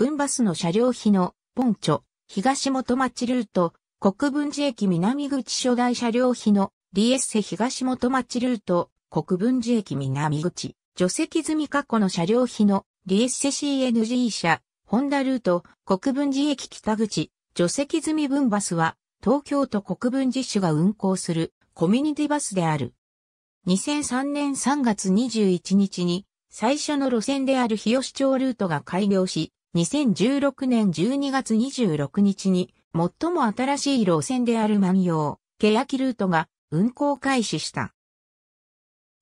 分バスの車両費の、ポンチョ、東元町ルート、国分寺駅南口初代車両費の、リエッセ東元町ルート、国分寺駅南口、除籍済み過去の車両費の、リエッセ CNG 車、ホンダルート、国分寺駅北口、除籍済み分バスは、東京都国分寺市が運行するコミュニティバスである。2003年3月21日に最初の路線である日吉町ルートが開業し、2016年12月26日に、最も新しい路線である万葉、欅ルートが運行開始した。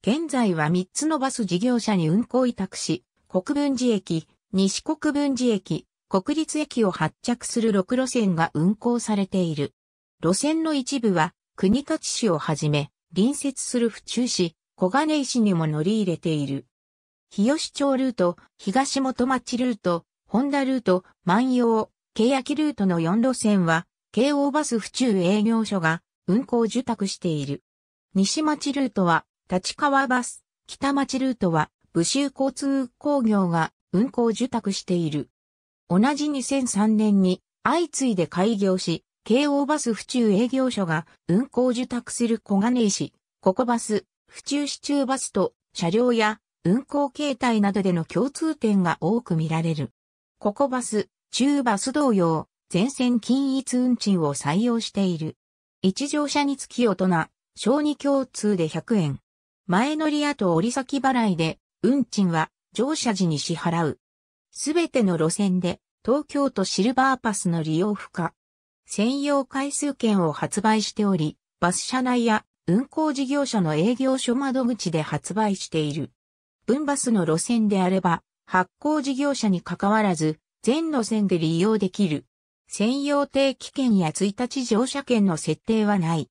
現在は3つのバス事業者に運行委託し、国分寺駅、西国分寺駅、国立駅を発着する6路線が運行されている。路線の一部は、国立市をはじめ、隣接する府中市、小金井市にも乗り入れている。日吉町ルート、東本町ルート、ホンダルート、万葉、ケヤキルートの4路線は、京王バス府中営業所が運行受託している。西町ルートは、立川バス、北町ルートは、武州交通工業が運行受託している。同じ2003年に相次いで開業し、京王バス府中営業所が運行受託する小金井市、ここバス、府中市中バスと車両や運行形態などでの共通点が多く見られる。ここバス、中バス同様、全線均一運賃を採用している。一乗車につき大人、小児共通で100円。前乗り後折り先払いで、運賃は乗車時に支払う。すべての路線で、東京都シルバーパスの利用不可。専用回数券を発売しており、バス車内や運行事業者の営業所窓口で発売している。分バスの路線であれば、発行事業者に関わらず、全路線で利用できる。専用定期券や1日乗車券の設定はない。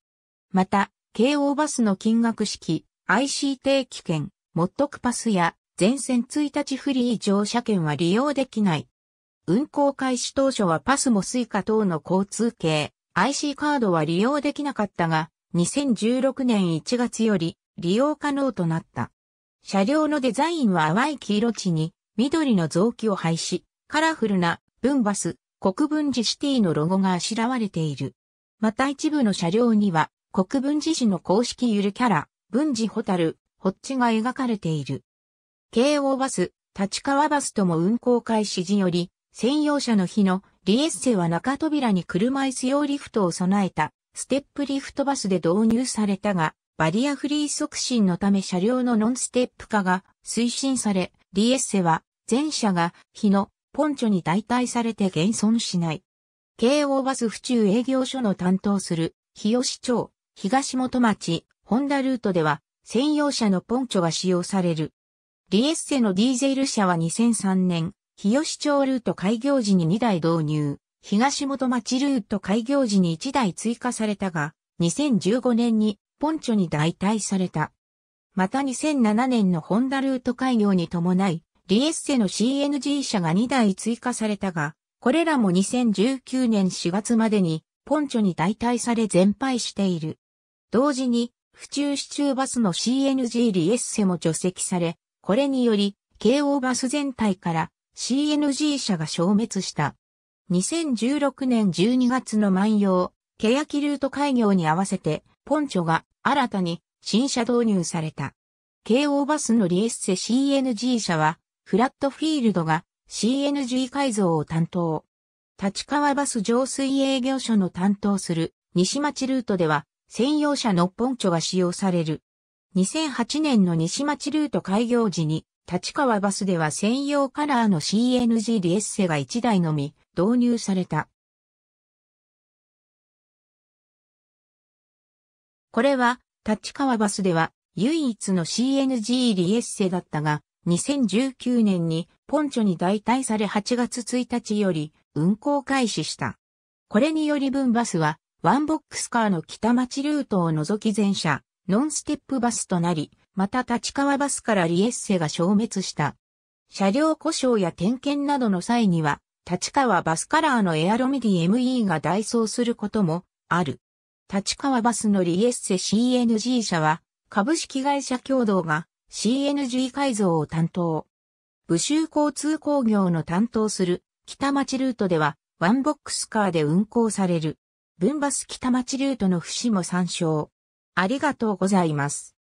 また、京王バスの金額式、IC 定期券、モットクパスや、全線1日フリー乗車券は利用できない。運行開始当初はパスもスイカ等の交通系、IC カードは利用できなかったが、2016年1月より利用可能となった。車両のデザインは淡い黄色地に緑の臓器を廃止、カラフルな文バス、国分寺シティのロゴがあしらわれている。また一部の車両には、国分寺市の公式ゆるキャラ、文寺ホタル、ホッチが描かれている。京王バス、立川バスとも運行開始時より、専用車の日のリエッセは中扉に車椅子用リフトを備えた、ステップリフトバスで導入されたが、バリアフリー促進のため車両のノンステップ化が推進され、リエッセは、前者が、日の、ポンチョに代替されて現存しない。京王バス府中営業所の担当する、日吉町、東本町、ホンダルートでは、専用車のポンチョが使用される。リエッセのディーゼル車は2003年、日吉町ルート開業時に2台導入、東本町ルート開業時に1台追加されたが、2015年にポンチョに代替された。また2007年のホンダルート開業に伴い、リエッセの CNG 車が2台追加されたが、これらも2019年4月までに、ポンチョに代替され全廃している。同時に、府中市中バスの CNG リエッセも除籍され、これにより、京王バス全体から CNG 車が消滅した。2016年12月の万葉、欅ルート開業に合わせて、ポンチョが新たに新車導入された。京王バスのリエッセ CNG 社は、フラットフィールドが CNG 改造を担当。立川バス浄水営業所の担当する西町ルートでは専用車のポンチョが使用される。2008年の西町ルート開業時に立川バスでは専用カラーの CNG リエッセが1台のみ導入された。これは立川バスでは唯一の CNG リエッセだったが、2019年にポンチョに代替され8月1日より運行開始した。これにより分バスはワンボックスカーの北町ルートを除き全車、ノンステップバスとなり、また立川バスからリエッセが消滅した。車両故障や点検などの際には、立川バスカラーのエアロミディ ME が代走することもある。立川バスのリエッセ CNG 社は、株式会社共同が CNG 改造を担当。武州交通工業の担当する北町ルートでは、ワンボックスカーで運行される。分バス北町ルートの節も参照。ありがとうございます。